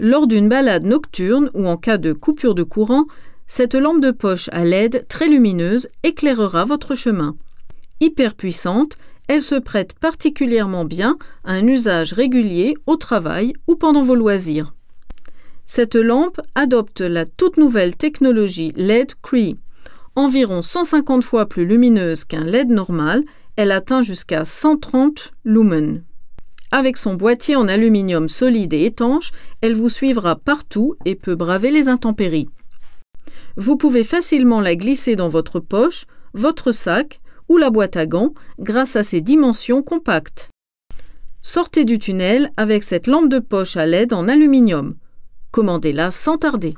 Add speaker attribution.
Speaker 1: Lors d'une balade nocturne ou en cas de coupure de courant, cette lampe de poche à LED très lumineuse éclairera votre chemin. Hyper puissante, elle se prête particulièrement bien à un usage régulier au travail ou pendant vos loisirs. Cette lampe adopte la toute nouvelle technologie LED Cree. Environ 150 fois plus lumineuse qu'un LED normal, elle atteint jusqu'à 130 lumens. Avec son boîtier en aluminium solide et étanche, elle vous suivra partout et peut braver les intempéries. Vous pouvez facilement la glisser dans votre poche, votre sac ou la boîte à gants grâce à ses dimensions compactes. Sortez du tunnel avec cette lampe de poche à LED en aluminium. Commandez-la sans tarder.